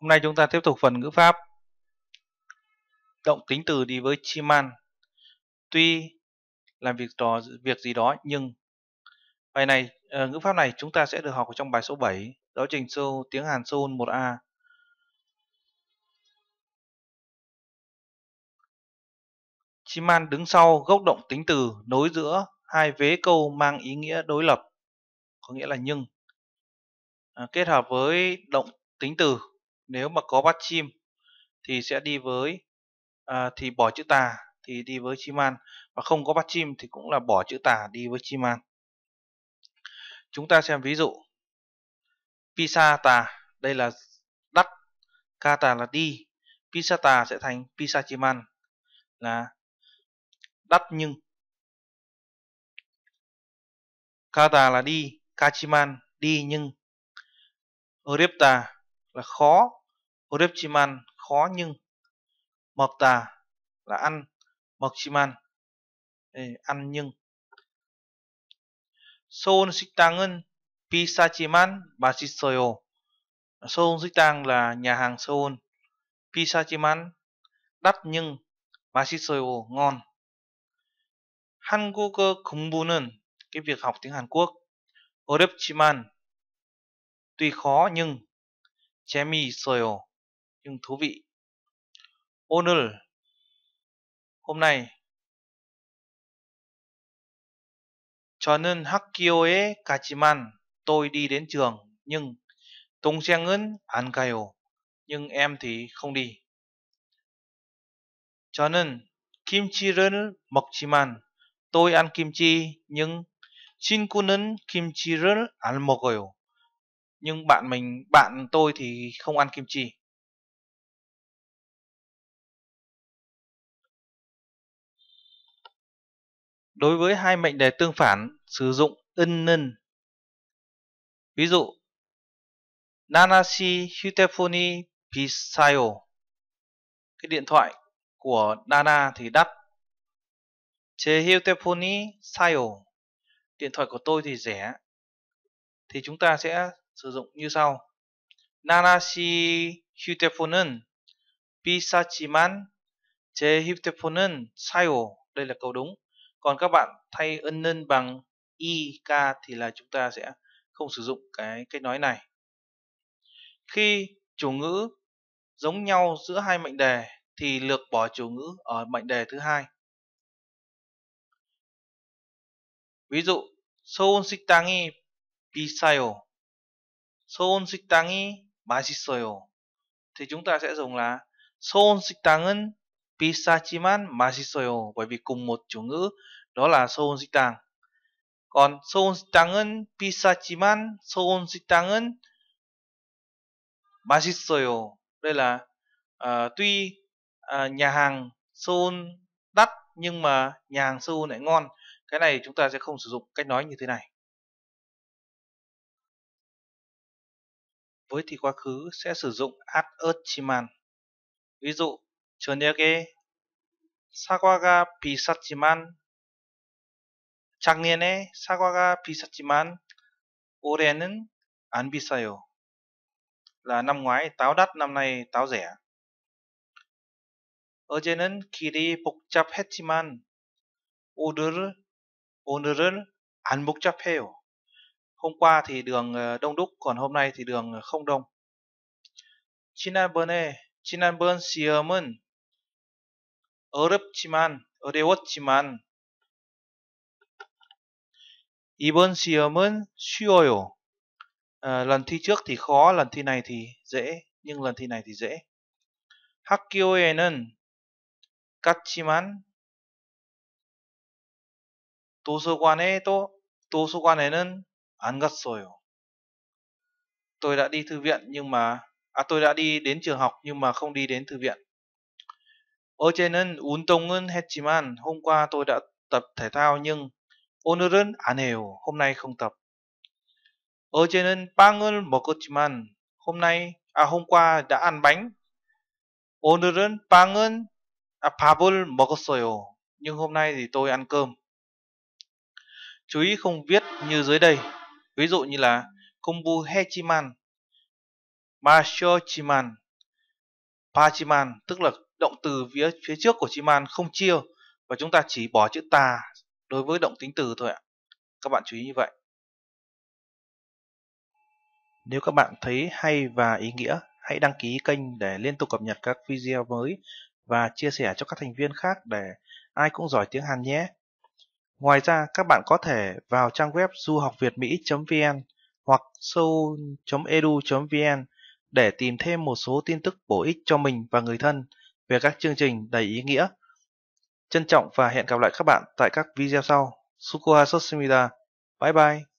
Hôm nay chúng ta tiếp tục phần ngữ pháp động tính từ đi với chiman. Tuy làm việc đó việc gì đó nhưng bài này ờ, ngữ pháp này chúng ta sẽ được học ở trong bài số 7 giáo trình sâu tiếng Hàn Seoul 1A. Chiman đứng sau gốc động tính từ nối giữa hai vế câu mang ý nghĩa đối lập có nghĩa là nhưng à, kết hợp với động tính từ nếu mà có bắt chim thì sẽ đi với à, thì bỏ chữ tà thì đi với chim an và không có bắt chim thì cũng là bỏ chữ tà đi với chim an chúng ta xem ví dụ pisa tà đây là đắt ca tà là đi pisa tà sẽ thành pisa chim an là đắt nhưng tà là đi, chim an đi nhưng Orepta là khó Urepchiman khó nhưng mộc tà là ăn mộc chiman ừ, ăn nhưng 소온 식당은 비싸지만 맛있어요. 소온 식당 là nhà hàng Pisa chiman đắt nhưng 맛있어요 ngon. 한국어 공부는 cái việc học tiếng Hàn Quốc 어렵지만 tuy khó nhưng 재미있어요 nhưng thú vị. 오늘 hôm nay 저는 학교에 가지만 tôi đi đến trường nhưng 동생은 안 가요 nhưng em thì không đi. 저는 김치를 먹지만 tôi ăn kimchi nhưng 친구는 kimchi를 안 먹어요. Nhưng bạn mình, bạn tôi thì không ăn kimchi. đối với hai mệnh đề tương phản sử dụng in nin. Ví dụ Nanashi Hutephony Pisayo Cái điện thoại của Nana thì đắt Chế Hutephony Sayo Điện thoại của tôi thì rẻ Thì chúng ta sẽ sử dụng như sau Nanashi Hutephon은 비싸지만 제 휴대폰은 사요. Đây là câu đúng còn các bạn thay ân bằng ik thì là chúng ta sẽ không sử dụng cái cách nói này khi chủ ngữ giống nhau giữa hai mệnh đề thì lược bỏ chủ ngữ ở mệnh đề thứ hai ví dụ 소음 식당이 비싸요 소음 식당이 맛있어요 thì chúng ta sẽ dùng là 소음 식당은 Pisachiman masisoyo bởi vì cùng một chủ ngữ đó là Soon Sitang. Còn Soon Sitang은 Pisachiman, Soon Sitang은 masisoyo Đây là uh, tuy uh, nhà hàng Soon đắt nhưng mà nhà hàng Seoul lại ngon. Cái này chúng ta sẽ không sử dụng cách nói như thế này. Với thì quá khứ sẽ sử dụng at Ví dụ 저녁에 사과가 비쌌지만 작년에 사과가 비쌌지만 올해는 안 비싸요. là năm ngoái táo đắt năm nay táo rẻ. 어제는 길이 복잡했지만 오늘 오늘은 안 복잡해요. Hôm qua thì đường ờ, đông đúc còn hôm nay thì đường không đông. 지난번에 지난번 시험은 어렵지만 어려웠지만 이번 시험은 쉬워요. À, lần thi trước thì khó, lần thi này thì dễ, nhưng lần thi này thì dễ. 학교에는 갔지만 도서관에도 도서관에는 안 갔어요. Tôi đã đi thư viện nhưng mà à tôi đã đi đến trường học nhưng mà không đi đến thư viện. 어제는 운동은 했지만 hôm qua tôi đã tập thể thao nhưng 오늘은 안 해요. Hôm nay không tập. 어제는 빵을 먹었지만 hôm nay à hôm qua đã ăn bánh. 오늘은 빵은 à, 밥을 먹었어요. Nhưng hôm nay thì tôi ăn cơm. Chú ý không viết như dưới đây. Ví dụ như là 공부 했지만 마셨지만 바지만 tức là động từ phía phía trước của chữ không chia và chúng ta chỉ bỏ chữ ta đối với động tính từ thôi ạ. Các bạn chú ý như vậy. Nếu các bạn thấy hay và ý nghĩa, hãy đăng ký kênh để liên tục cập nhật các video mới và chia sẻ cho các thành viên khác để ai cũng giỏi tiếng Hàn nhé. Ngoài ra, các bạn có thể vào trang web du học việt mỹ.vn hoặc sâu.edu.vn để tìm thêm một số tin tức bổ ích cho mình và người thân về các chương trình đầy ý nghĩa. Trân trọng và hẹn gặp lại các bạn tại các video sau. Sukuha Soshimida. Bye bye!